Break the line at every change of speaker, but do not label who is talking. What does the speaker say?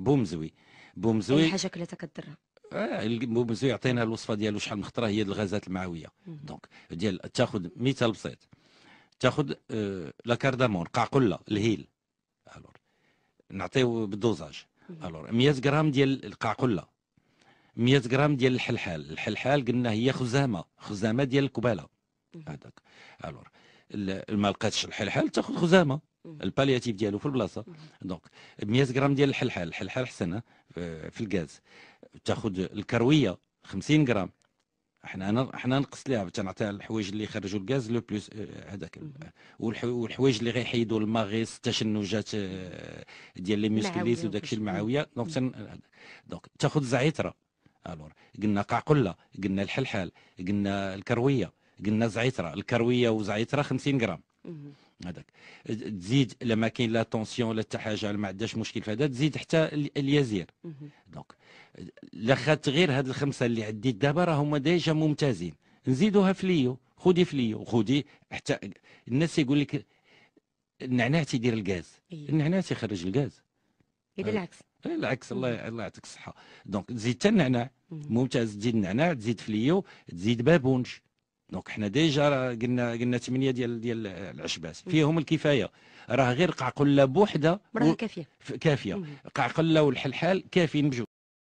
بومزوي بومزوي اي حاجه كلاتها كضرها آه بومزوي عطينا الوصفه ديالو شحال من خطره هي الغازات المعويه دونك ديال تاخذ مثال بسيط تاخذ آه، لا كاردامون قعقله الهيل الور نعطيو بالدوزاج الور 100 غرام ديال القعقله 100 غرام ديال الحلحال الحلحال قلنا هي خزامه خزامه ديال الكباله هذاك الور ما لقاتش الحلحال تاخذ خزامه البالياتيف ديالو في البلاصه دونك 100 غرام ديال الحلحال الحلحال حسنه آه، في الغاز تاخذ الكرويه 50 غرام حنا انا حنا نقص ليها تنعطيها الحوايج اللي يخرجوا الغاز لو بلوس آه، هذاك والحوايج اللي غيحيدوا الماغيس التشنجات آه، ديال لي ميسكليس وداك الشيء المعاويه دونك دونك تاخذ زعتره الور قلنا قعقله قلنا الحلحال قلنا الكرويه قلنا زعتره الكرويه وزعتره 50 غرام هذاك تزيد لما كاين لا طونسيون لا حتى حاجه ما عندهاش مشكل في هذا تزيد حتى اليزير دونك لاخات غير هاد الخمسه اللي عديت دابا هما ديجا ممتازين نزيدوها في ليو خدي في ليو خدي حتى الناس يقول لك النعناع تيدير الغاز إيه. النعناع تيخرج الغاز اذا إيه، العكس آه، إيه، العكس الله الله يعطيك الصحه دونك تزيد حتى النعناع ممتاز تزيد النعناع تزيد فليو تزيد بابونج دونك حنا ديجا قلنا قلنا ثمانيه ديال ديال العشبات فيهم الكفايه راه غير قعقله بوحده و... كافيه كافيه قعقله والحلحال كافيين بجوج